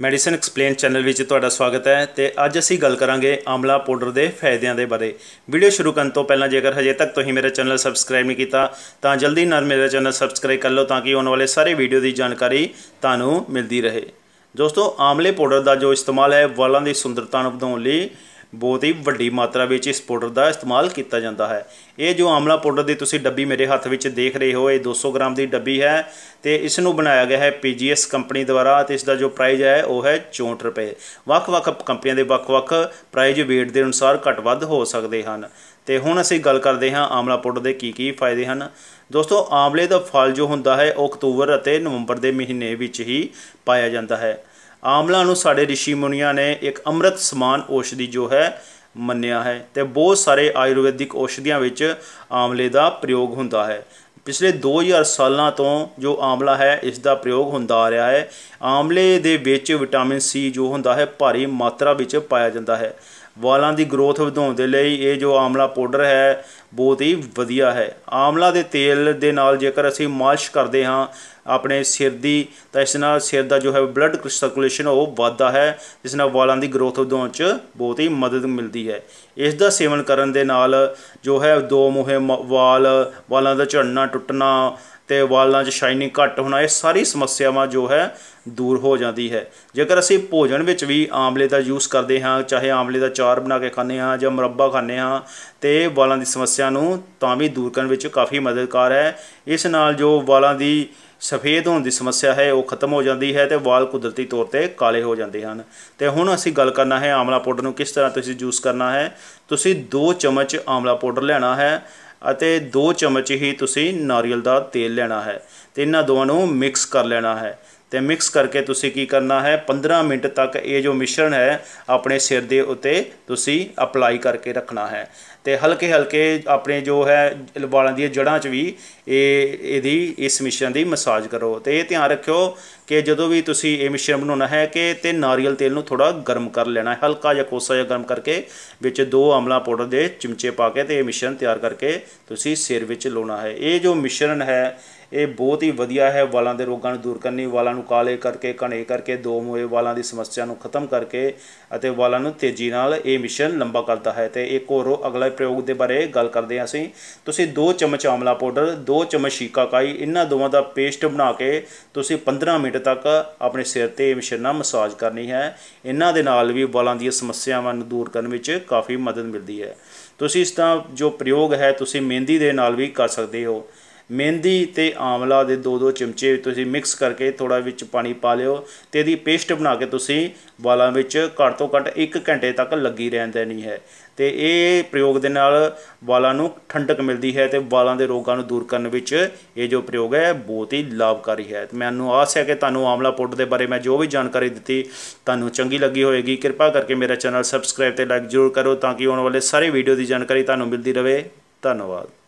medicine explain channel ਵਿੱਚ ਤੁਹਾਡਾ ਸਵਾਗਤ ਹੈ ਤੇ ਅੱਜ ਅਸੀਂ ਗੱਲ ਕਰਾਂਗੇ ਆਮਲਾ ਪਾਊਡਰ ਦੇ ਫਾਇਦਿਆਂ ਦੇ ਬਾਰੇ ਵੀਡੀਓ ਸ਼ੁਰੂ ਕਰਨ ਤੋਂ ਪਹਿਲਾਂ ਜੇਕਰ ਹਜੇ ਤੱਕ ਤੁਸੀਂ ਮੇਰਾ ਚੈਨਲ ਸਬਸਕ੍ਰਾਈਬ ਨਹੀਂ ਕੀਤਾ ਤਾਂ ਜਲਦੀ ਨਾਲ ਮੇਰਾ ਚੈਨਲ ਸਬਸਕ੍ਰਾਈਬ ਕਰ ਲਓ ਤਾਂ ਕਿ ਆਉਣ ਵਾਲੇ ਸਾਰੇ ਵੀਡੀਓ ਦੀ ਜਾਣਕਾਰੀ ਤੁਹਾਨੂੰ ਮਿਲਦੀ ਰਹੇ ਦੋਸਤੋ ਆਮਲੇ ਪਾਊਡਰ ਦਾ ਜੋ ਇਸਤੇਮਾਲ ਹੈ ਵਾਲਾਂ ਦੀ ਸੁੰਦਰਤਾ ਨੂੰ ਵਧਾਉਣ ਲਈ ਬਹੁਤ ਹੀ ਵੱਡੀ ਮਾਤਰਾ ਵਿੱਚ ਇਸ ਪਾਊਡਰ ਦਾ ਇਸਤੇਮਾਲ ਕੀਤਾ ਜਾਂਦਾ ਹੈ ਇਹ ਜੋ ਆਮਲਾ ਪਾਊਡਰ ਦੀ ਤੁਸੀਂ ਡੱਬੀ ਮੇਰੇ ਹੱਥ ਵਿੱਚ ਦੇਖ ਰਹੇ ਹੋ ਇਹ 200 ਗ੍ਰਾਮ ਦੀ ਡੱਬੀ ਹੈ ਤੇ ਇਸ ਨੂੰ ਬਣਾਇਆ ਗਿਆ ਹੈ ਪੀਜੀਐਸ ਕੰਪਨੀ ਦੁਆਰਾ ਤੇ ਇਸ ਦਾ ਜੋ ਪ੍ਰਾਈਸ ਹੈ ਉਹ ਹੈ 64 ਰੁਪਏ ਵੱਖ-ਵੱਖ ਕੰਪਨੀਆਂ ਦੇ ਵੱਖ-ਵੱਖ ਪ੍ਰਾਈਸ ਵੇਟ ਦੇ ਅਨੁਸਾਰ ਘਟ ਵੱਧ ਹੋ ਸਕਦੇ ਹਨ ਤੇ ਹੁਣ ਅਸੀਂ ਗੱਲ ਕਰਦੇ ਹਾਂ ਆਮਲਾ ਪਾਊਡਰ ਦੇ ਕੀ ਕੀ ਫਾਇਦੇ ਹਨ ਦੋਸਤੋ ਆਮਲੇ ਦਾ ਫਲ ਜੋ ਹੁੰਦਾ ਹੈ ਉਹ ਅਕਤੂਬਰ ਅਤੇ ਨਵੰਬਰ ਦੇ ਮਹੀਨੇ ਵਿੱਚ ਹੀ ਪਾਇਆ ਜਾਂਦਾ ਹੈ ਆਮਲਾ ਨੂੰ ਸਾਡੇ ਰਿਸ਼ੀ ਮੁਨੀਆਂ ਨੇ ਇੱਕ ਅੰਮ੍ਰਿਤ ਸਮਾਨ ਔਸ਼ਧੀ ਜੋ ਹੈ ਮੰਨਿਆ ਹੈ ਤੇ ਬਹੁਤ ਸਾਰੇ ਆਯੁਰਵੈਦਿਕ ਔਸ਼ਧੀਆਂ ਵਿੱਚ ਆਮਲੇ ਦਾ ਪ੍ਰਯੋਗ ਹੁੰਦਾ ਹੈ ਪਿਛਲੇ 2000 ਸਾਲਾਂ ਤੋਂ ਜੋ ਆਮਲਾ ਹੈ ਇਸ ਦਾ ਪ੍ਰਯੋਗ ਹੁੰਦਾ ਆ ਰਿਹਾ ਹੈ ਆਮਲੇ ਦੇ ਵਿੱਚ ਵਿਟਾਮਿਨ ਸੀ ਜੋ ਹੁੰਦਾ ਹੈ ਭਾਰੀ ਮਾਤਰਾ ਵਿੱਚ ਪਾਇਆ ਜਾਂਦਾ ਹੈ ਵਾਲਾਂ ਦੀ ਗਰੋਥ ਵਧਾਉਣ ਦੇ ਲਈ ਇਹ ਜੋ ਆਮਲਾ ਪਾਊਡਰ ਹੈ ਬਹੁਤ ਹੀ ਵਧੀਆ ਹੈ ਆਮਲਾ ਦੇ ਤੇਲ ਦੇ ਨਾਲ ਜੇਕਰ ਅਸੀਂ ਮਾਲਿਸ਼ ਕਰਦੇ ਹਾਂ ਆਪਣੇ ਸਿਰ ਦੀ ਤਾਂ ਇਸ ਨਾਲ ਸਿਰ ਦਾ ਜੋ ਹੈ ਬਲੱਡ ਸਰਕੂਲੇਸ਼ਨ ਉਹ ਵਧਦਾ ਹੈ ਜਿਸ ਨਾਲ ਵਾਲਾਂ ਦੀ ਗਰੋਥ ਵਧਾਉਣ 'ਚ ਬਹੁਤ ਹੀ ਮਦਦ ਮਿਲਦੀ ਹੈ ਇਸ ਦਾ ਸੇਵਨ ਕਰਨ ਦੇ ਨਾਲ ਜੋ ਹੈ ਦੋ ਮੋਹੇ ਵਾਲ ਵਾਲਾਂ ਦਾ ਝੜਨਾ ਟੁੱਟਣਾ ਤੇ ਵਾਲਾਂ 'ਚ ਸ਼ਾਈਨਿੰਗ ਘੱਟ ਹੋਣਾ ਇਹ ਸਾਰੀ ਸਮੱਸਿਆਵਾਂ ਜੋ ਹੈ ਦੂਰ ਹੋ ਜਾਂਦੀ ਹੈ ਜੇਕਰ ਅਸੀਂ ਭੋਜਨ ਵਿੱਚ ਵੀ ਆਮਲੇ ਦਾ ਯੂਜ਼ ਕਰਦੇ ਹਾਂ ਚਾਹੇ ਆਮਲੇ ਦਾ ਚਾਰ ਬਣਾ ਕੇ ਖਾਂਦੇ ਹਾਂ ਜਾਂ ਮਰੱਬਾ ਖਾਂਦੇ ਹਾਂ ਤੇ ਵਾਲਾਂ ਦੀ ਸਮੱਸਿਆ ਨੂੰ ਤਾਂ ਵੀ ਦੂਰ ਕਰਨ ਵਿੱਚ ਕਾਫੀ ਮਦਦਗਾਰ ਹੈ ਇਸ ਨਾਲ ਜੋ ਵਾਲਾਂ ਦੀ ਸਫੇਦ ਹੋਣ ਦੀ ਸਮੱਸਿਆ ਹੈ ਉਹ ਖਤਮ ਹੋ ਜਾਂਦੀ ਹੈ ਤੇ ਵਾਲ ਕੁਦਰਤੀ ਤੌਰ ਤੇ ਕਾਲੇ ਹੋ ਜਾਂਦੇ ਹਨ ਤੇ ਹੁਣ ਅਸੀਂ ਗੱਲ ਕਰਨਾ ਹੈ ਆਮਲਾ ਪਾਊਡਰ ਨੂੰ ਕਿਸ ਤਰ੍ਹਾਂ ਤੁਸੀਂ ਜੂਸ ਕਰਨਾ ਹੈ ਤੁਸੀਂ 2 ਚਮਚ ਆਮਲਾ ਪਾਊਡਰ ਲੈਣਾ ਹੈ ਅਤੇ 2 ਚਮਚ ਹੀ ਤੁਸੀਂ ਨਾਰੀਅਲ ਦਾ ਤੇਲ ਲੈਣਾ ਹੈ ਤੇ ਇਹਨਾਂ ਦੋਵਾਂ ਨੂੰ ਮਿਕਸ ਕਰ ਲੈਣਾ ਹੈ ਤੇ ਮਿਕਸ ਕਰਕੇ ਤੁਸੀਂ ਕੀ ਕਰਨਾ ਹੈ 15 ਮਿੰਟ ਤੱਕ ਇਹ ਜੋ ਮਿਸ਼ਰਣ ਹੈ ਆਪਣੇ ਸਿਰ ਦੇ ਉੱਤੇ ਤੁਸੀਂ ਅਪਲਾਈ ਕਰਕੇ ਰੱਖਣਾ ਹੈ ਤੇ ਹਲਕੇ ਹਲਕੇ ਆਪਣੇ ਜੋ ਹੈ ਵਾਲਾਂ ਦੀਆਂ ਜੜਾਂ 'ਚ ਵੀ ਇਹ ਇਹਦੀ ਇਸ ਮਿਸ਼ਰਣ ਦੀ ਮਸਾਜ ਕਰੋ ਤੇ ਇਹ ਧਿਆਨ ਰੱਖਿਓ ਕਿ ਜਦੋਂ ਵੀ ਤੁਸੀਂ ਇਹ ਮਿਸ਼ਰਣ ਬਣਾਉਣਾ ਹੈ ਕਿ ਤੇ ਨਾਰੀਅਲ ਤੇਲ ਨੂੰ ਥੋੜਾ ਗਰਮ ਕਰ ਲੈਣਾ ਹੈ ਹਲਕਾ ਜਿਹਾ ਕੋਸਾ ਜਿਹਾ ਗਰਮ ਕਰਕੇ ਵਿੱਚ ਦੋ ਆਮਲਾ ਪਾਊਡਰ ਦੇ ਚਮਚੇ ਪਾ ਕੇ ਤੇ ਇਹ ਮਿਸ਼ਰਣ ਤਿਆਰ ਕਰਕੇ ਤੁਸੀਂ ਸਿਰ ਵਿੱਚ ਲਾਉਣਾ ਹੈ ਇਹ ਜੋ ਮਿਸ਼ਰਣ ਹੈ ਇਹ ਬਹੁਤ ਹੀ ਵਧੀਆ ਹੈ ਵਾਲਾਂ ਦੇ ਰੋਗਾਂ ਨੂੰ ਦੂਰ ਕਰਨੀ ਵਾਲਾਂ ਨੂੰ ਕਾਲੇ ਕਰਕੇ ਘਣੇ ਕਰਕੇ ਦੋ ਮੋਏ ਵਾਲਾਂ ਦੀ ਸਮੱਸਿਆ ਨੂੰ ਖਤਮ ਕਰਕੇ ਅਤੇ ਵਾਲਾਂ ਨੂੰ ਤੇਜ਼ੀ ਨਾਲ ਇਹ ਮਿਸ਼ਨ ਲੰਬਾ ਕਰਦਾ ਹੈ ਤੇ ਇੱਕ ਹੋਰ ਅਗਲੇ ਪ੍ਰਯੋਗ ਦੇ ਬਾਰੇ ਗੱਲ ਕਰਦੇ ਹਾਂ ਅਸੀਂ ਤੁਸੀਂ 2 ਚਮਚ ਆਮਲਾ ਪਾਊਡਰ 2 ਚਮਚ ਸ਼ੀਕਾ ਕਾਈ ਇਹਨਾਂ ਦੋਵਾਂ ਦਾ ਪੇਸਟ ਬਣਾ ਕੇ ਤੁਸੀਂ 15 ਮਿੰਟ ਤੱਕ ਆਪਣੇ ਸਿਰ ਤੇ ਇਹ ਮਿਸ਼ਨ ਨਾਲ ਮਸਾਜ ਕਰਨੀ ਹੈ ਇਹਨਾਂ ਦੇ ਨਾਲ ਵੀ ਵਾਲਾਂ ਦੀਆਂ ਸਮੱਸਿਆਵਾਂ ਨੂੰ ਦੂਰ ਕਰਨ ਵਿੱਚ ਕਾਫੀ ਮਦਦ ਮਿਲਦੀ ਹੈ ਤੁਸੀਂ ਇਸ ਦਾ ਜੋ ਪ੍ਰਯੋਗ ਹੈ ਤੁਸੀਂ ਮਹਿੰਦੀ ਦੇ ਨਾਲ ਵੀ ਕਰ ਸਕਦੇ ਹੋ ਮਹਿੰਦੀ ਤੇ ਆਮਲਾ ਦੇ ਦੋ ਦੋ ਚਮਚੇ ਤੁਸੀਂ ਮਿਕਸ ਕਰਕੇ ਥੋੜਾ ਵਿੱਚ ਪਾਣੀ ਪਾ ਲਿਓ ਤੇ ਇਹਦੀ ਪੇਸਟ ਬਣਾ ਕੇ ਤੁਸੀਂ ਵਾਲਾਂ ਵਿੱਚ ਘੱਟ ਤੋਂ ਘੱਟ 1 ਘੰਟੇ ਤੱਕ ਲੱਗੀ ਰਹਿਣ ਦੇਣੀ ਹੈ ਤੇ ਇਹ ਪ੍ਰਯੋਗ ਦੇ ਨਾਲ ਵਾਲਾਂ ਨੂੰ ਠੰਡਕ ਮਿਲਦੀ ਹੈ ਤੇ ਵਾਲਾਂ ਦੇ ਰੋਗਾਂ ਨੂੰ ਦੂਰ ਕਰਨ ਵਿੱਚ ਇਹ ਜੋ ਪ੍ਰਯੋਗ ਹੈ ਬਹੁਤ ਹੀ ਲਾਭਕਾਰੀ ਹੈ ਤੇ ਮੈਨੂੰ ਆਸ ਹੈ ਕਿ ਤੁਹਾਨੂੰ ਆਮਲਾ ਪਾਊਡਰ ਦੇ ਬਾਰੇ ਮੈਂ ਜੋ ਵੀ ਜਾਣਕਾਰੀ ਦਿੱਤੀ ਤੁਹਾਨੂੰ ਚੰਗੀ ਲੱਗੀ ਹੋਵੇਗੀ ਕਿਰਪਾ ਕਰਕੇ ਮੇਰਾ ਚੈਨਲ ਸਬਸਕ੍ਰਾਈਬ ਤੇ ਲਾਈਕ ਜ਼ਰੂਰ ਕਰੋ ਤਾਂ ਕਿ ਆਉਣ ਵਾਲੇ ਸਾਰੇ ਵੀਡੀਓ ਦੀ ਜਾਣਕਾਰੀ ਤੁਹਾਨੂੰ ਮਿਲਦੀ ਰਹੇ ਧੰਨਵਾਦ